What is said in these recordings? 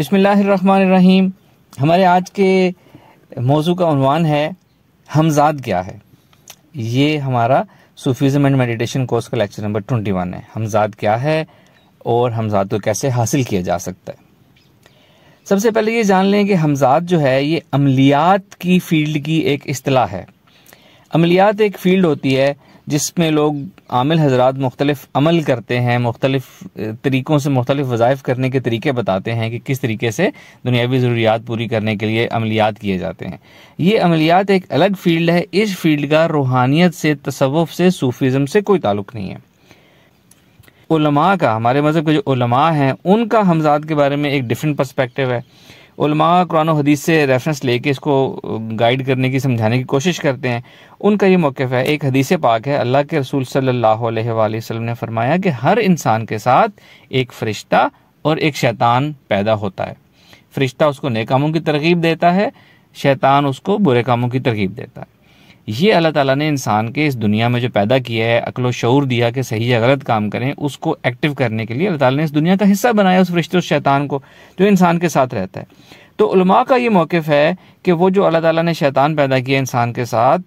बसमीम हमारे आज के मौजू का अनवान है हमजाद क्या है ये हमारा सूफीज़म एंड मेडिटेशन कोर्स का लेक्चर नंबर ट्वेंटी वन है हमजाद क्या है और हमजाद को कैसे हासिल किया जा सकता है सबसे पहले ये जान लें कि हमजाद जो है ये अमलियात की फील्ड की एक असलाह है अमलियात एक फील्ड होती है जिसमें लोग आमिल हजरात मुख्तलिफ अमल करते हैं मुख्तलिफ तरीक़ों से मुख्तलिफ वज़ाइफ करने के तरीके बताते हैं कि किस तरीके से दुनियावी ज़रूरियात पूरी करने के लिए अमलियात किए जाते हैं ये अमलियात एक अलग फील्ड है इस फील्ड का रूहानियत से तसवफ़ से सूफ़ीज़म से कोई ताल्लुक़ नहीं है उलमा का हमारे मज़हब के जो उलमा हैं उनका हमजाद के बारे में एक डिफरेंट पर्सपेक्टिव है उलमा कुरान हदीस से रेफरेंस लेके इसको गाइड करने की समझाने की कोशिश करते हैं उनका ये मौक़ है एक हदीस पाक है अल्लाह के रसूल सल्लल्लाहु अलैहि वसल्लम ने फरमाया कि हर इंसान के साथ एक फ़रिश्ता और एक शैतान पैदा होता है फ़रिश्ता उसको कामों की तरगीब देता है शैतान उसको बुरे कामों की तरगीब देता है ये अल्लाह ताला ने इंसान के इस दुनिया में जो पैदा किया है अकलो शूर दिया कि सही या गलत काम करें उसको एक्टिव करने के लिए अल्लाह ताला ने इस दुनिया का हिस्सा बनाया उस रिश्ते उस शैतान को जो इंसान के साथ रहता है तो उलमा का ये मौक़ है कि वो जो अल्लाह ताला ने शैतान पैदा किया इंसान के साथ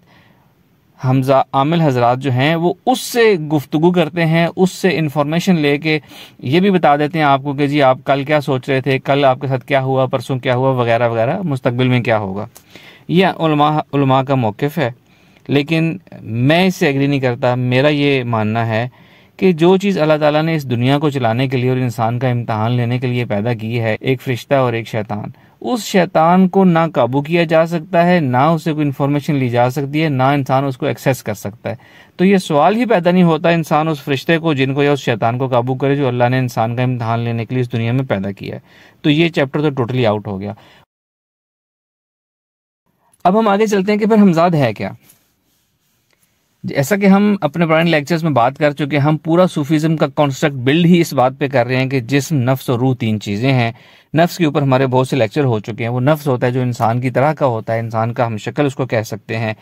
हमजा आमिल हजरात जो हैं वो उससे गुफ्तु करते हैं उससे इन्फॉर्मेशन ले के ये भी बता देते हैं आपको कि जी आप कल क्या सोच रहे थे कल आपके साथ क्या हुआ परसों क्या हुआ वगैरह वगैरह मुस्तबिल में क्या होगा यह उलमा का मौक़ है लेकिन मैं इससे एग्री नहीं करता मेरा ये मानना है कि जो चीज़ अल्लाह ताला ने इस दुनिया को चलाने के लिए और इंसान का इम्तहान लेने के लिए पैदा की है एक फ़रिश्ता और एक शैतान उस शैतान को ना काबू किया जा सकता है ना उसे कोई इन्फॉर्मेशन ली जा सकती है ना इंसान उसको एक्सेस कर सकता है तो ये सवाल ही पैदा नहीं होता इंसान उस फरिश्ते को जिनको या उस शैतान को काबू करे जो अल्लाह ने इंसान का इम्तहान लेने के लिए इस दुनिया में पैदा किया है तो ये चैप्टर तो टोटली आउट हो गया अब हम आगे चलते हैं कि फिर हमजाद है क्या जैसा कि हम अपने पुराने लेक्चर्स में बात कर चुके हैं हम पूरा सूफीज़म का कॉन्सेप्ट बिल्ड ही इस बात पे कर रहे हैं कि जिसम नफ्स और रूह तीन चीज़ें हैं नफ्स के ऊपर हमारे बहुत से लेक्चर हो चुके हैं वो नफ्स होता है जो इंसान की तरह का होता है इंसान का हम शक्ल उसको कह सकते हैं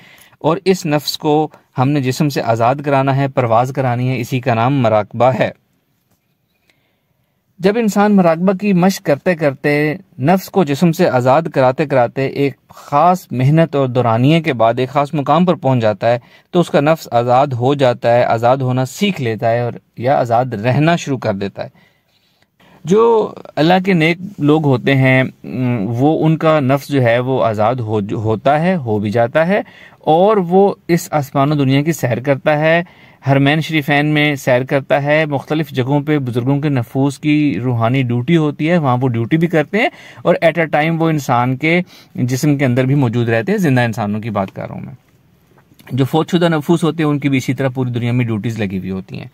और इस नफ्स को हमने जिसम से आज़ाद कराना है परवाज़ करानी है इसी का नाम मराकबा है जब इंसान मराकबा की मशक करते करते नफ्स को जिसम से आज़ाद कराते कराते एक ख़ास मेहनत और दुरानिए के बाद एक ख़ास मुकाम पर पहुंच जाता है तो उसका नफ्स आज़ाद हो जाता है आज़ाद होना सीख लेता है और या आज़ाद रहना शुरू कर देता है जो अल्लाह के नेक लोग होते हैं वो उनका नफ्स जो है वो आज़ाद हो होता है हो भी जाता है और वो इस आसमान दुनिया की सैर करता है हरमैन शरीफैन में सैर करता है मुख्तलिफ जगहों पे बुज़ुर्गों के नफूस की रूहानी ड्यूटी होती है वहाँ वो ड्यूटी भी करते हैं और एट अ टाइम वो इंसान के जिसम के अंदर भी मौजूद रहते हैं ज़िंदा इंसानों की बात कर रहा हूँ मैं जो फौजशुदा नफूस होते हैं उनकी भी इसी तरह पूरी दुनिया में ड्यूटीज़ लगी हुई होती हैं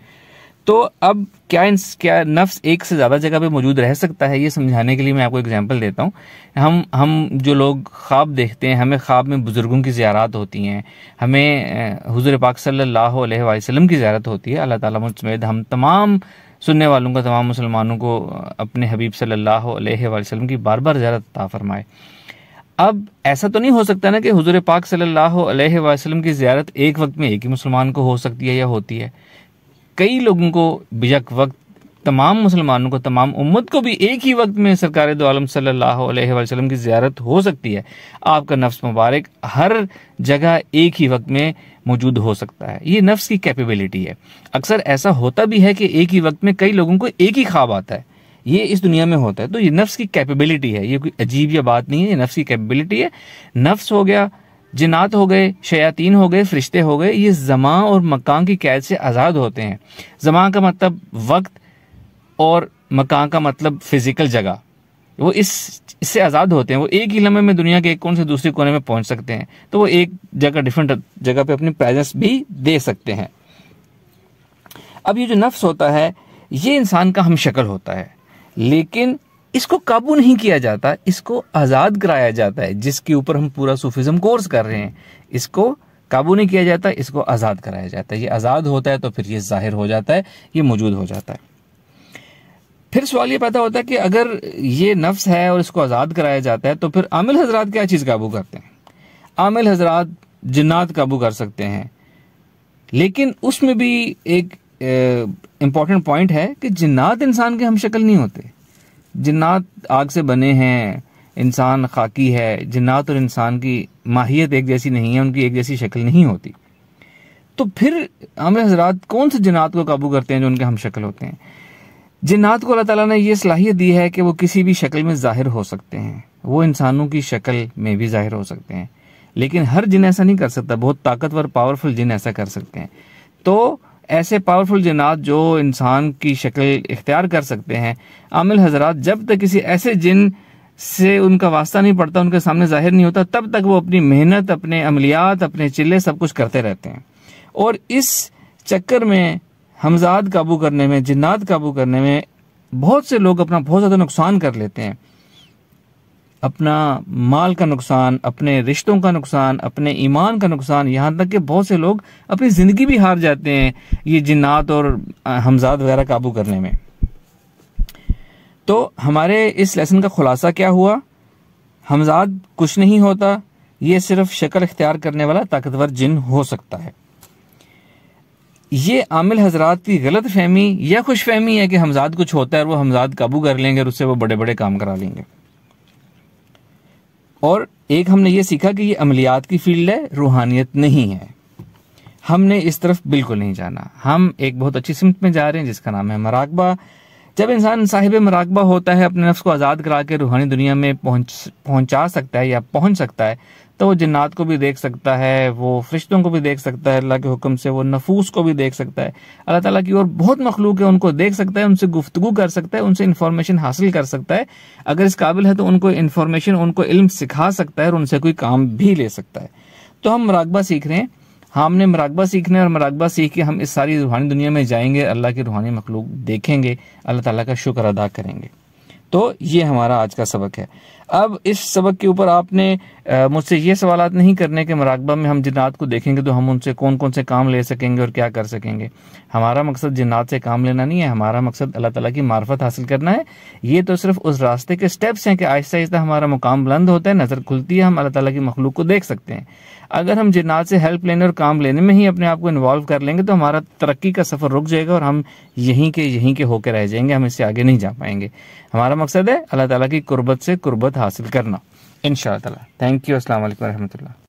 तो अब क्या क्या नफ्स एक से ज़्यादा जगह पे मौजूद रह सकता है ये समझाने के लिए मैं आपको एग्जांपल देता हूँ हम हम जो लोग ख्वाब देखते हैं हमें ख्वाब में बुज़ुर्गों की ज़्यारत होती हैं हमें हुजूर पाक सल्लल्लाहु अलैहि वसल्लम की ज़्यारत होती है अल्लाह ताला समेत हम तमाम सुनने वालों को तमाम मुसलमानों को अपने हबीब सल्लल्लाहु अलैहि वसल्लम की बार बार ज़्यारत अता फरमाए अब ऐसा तो नहीं हो सकता ना कि हुजूर पाक सल्लल्लाहु अलैहि वसल्लम की ज़्यारत एक वक्त में एक ही मुसलमान को हो सकती है या होती है कई लोगों को बिजक वक्त तमाम मुसलमानों को तमाम उम्मत को भी एक ही वक्त में सरकार दो आलम वसल्लम की ज़्यारत हो सकती है आपका नफ्स मुबारक हर जगह एक ही वक्त में मौजूद हो सकता है ये नफ्स की कैपेबिलिटी है अक्सर ऐसा होता भी है कि एक ही वक्त में कई लोगों को एक ही ख्वाब आता है ये इस दुनिया में होता है तो ये नफ्स की कैपेबिलिटी है ये कोई अजीब या बात नहीं है ये नफ्स की कैपेबिलिटी है नफ्स हो गया जिनात हो गए शयातीन हो गए फरिश्ते हो गए ये जमा और मकान की कैद से आज़ाद होते हैं जमा का मतलब वक्त और मकान का मतलब फिज़िकल जगह वो इस इससे आज़ाद होते हैं वो एक ही लम्हे में दुनिया के एक कोने से दूसरे कोने में पहुंच सकते हैं तो वो एक जगह डिफरेंट जगह पे अपनी प्रेजेंस भी दे सकते हैं अब ये जो नफ्स होता है ये इंसान का हम शक्ल होता है लेकिन इसको काबू नहीं किया जाता इसको आज़ाद कराया जाता है जिसके ऊपर हम पूरा सूफिज्म कोर्स कर रहे हैं इसको काबू नहीं किया जाता इसको आज़ाद कराया जाता है ये आज़ाद होता है तो फिर ये जाहिर हो जाता है ये मौजूद हो जाता है फिर सवाल ये पैदा होता है कि अगर ये नफ्स है और इसको आज़ाद कराया जाता है तो फिर आमिल हजरात क्या चीज़ काबू करते हैं आमिल हजरात जन्नात काबू कर सकते हैं लेकिन उसमें भी एक इम्पॉर्टेंट पॉइंट है कि जिन्नात इंसान के हम शक्ल नहीं होते जिन्नात आग से बने हैं इंसान खाकी है जिन्नात और इंसान की माहियत एक जैसी नहीं है उनकी एक जैसी शक्ल नहीं होती तो फिर हम हजरात कौन से जिन्नात को काबू करते हैं जो उनके हम शक्ल होते हैं जिन्नात को अल्लाह ताला ने यह सलाहियत दी है कि वो किसी भी शक्ल में ज़ाहिर हो सकते हैं वो इंसानों की शक्ल में भी ज़ाहिर हो सकते हैं लेकिन हर जिन ऐसा नहीं कर सकता बहुत ताकतवर पावरफुल जिन ऐसा कर सकते हैं तो ऐसे पावरफुल जन्ात जो इंसान की शक्ल इख्तियार कर सकते हैं आमिल हजरात जब तक किसी ऐसे जिन से उनका वास्ता नहीं पड़ता उनके सामने जाहिर नहीं होता तब तक वो अपनी मेहनत अपने अमलियात अपने चिल्ले सब कुछ करते रहते हैं और इस चक्कर में हमजाद काबू करने में जिन्नात काबू करने में बहुत से लोग अपना बहुत ज़्यादा नुकसान कर लेते हैं अपना माल का नुकसान अपने रिश्तों का नुकसान अपने ईमान का नुकसान यहाँ तक कि बहुत से लोग अपनी ज़िंदगी भी हार जाते हैं ये जिन्नात और हमजाद वगैरह काबू करने में तो हमारे इस लेसन का खुलासा क्या हुआ हमजाद कुछ नहीं होता ये सिर्फ शक्ल इख्तियार करने वाला ताकतवर जिन हो सकता है ये आमिल हजरात की गलत फहमी या खुश फहमी है कि हमजाद कुछ होता है और वो हमजाद काबू कर लेंगे और उससे वो बड़े बड़े काम करा लेंगे और एक हमने ये सीखा कि ये अमलियात की फील्ड है रूहानियत नहीं है हमने इस तरफ बिल्कुल नहीं जाना हम एक बहुत अच्छी सिमत में जा रहे हैं जिसका नाम है मराकबा जब इंसान साहिब मराकबा होता है अपने नफ्स को आज़ाद करा के रूहानी दुनिया में पहुंच पहुंचा सकता है या पहुंच सकता है तो वो जन्नात को भी देख सकता है वो फरिश्तों को भी देख सकता है अल्लाह के हुक्म से वो नफूस को भी देख सकता है अल्लाह ताला की और बहुत मखलूक है उनको देख सकता है उनसे गुफ्तगु कर सकता है उनसे इन्फॉर्मेशन हासिल कर सकता है अगर इस काबिल है तो उनको इन्फॉर्मेशन उनको इल्म सिखा सकता है और उनसे कोई काम भी ले सकता है तो हम मराकबा सीख रहे हैं हमने मराकबा सीखने और मराकबा सीख के हम इस सारी रूहानी दुनिया में जाएंगे अल्लाह की रूहानी मखलूक देखेंगे अल्लाह ताला का शुक्र अदा करेंगे तो ये हमारा आज का सबक है अब इस सबक के ऊपर आपने मुझसे ये सवाल नहीं करने के मराकबा में हम जिन्नात को देखेंगे तो हम उनसे कौन कौन से काम ले सकेंगे और क्या कर सकेंगे हमारा मकसद जिन्नात से काम लेना नहीं है हमारा मकसद अल्लाह ताला की मार्फत हासिल करना है ये तो सिर्फ उस रास्ते के स्टेप्स हैं कि आहिस्ता आहिस्ता हमारा मुकाम बुलंद होता है नज़र खुलती है हम अल्लाह तला की मखलूक को देख सकते हैं अगर हम जर्नाल से हेल्प लेने और काम लेने में ही अपने आप को इन्वॉल्व कर लेंगे तो हमारा तरक्की का सफ़र रुक जाएगा और हम यहीं के यहीं के होकर रह जाएंगे हम इससे आगे नहीं जा पाएंगे हमारा मकसद है अल्लाह ताला की कुर्बत से कुर्बत हासिल करना इन ताला थैंक यू असल वरहमल्ला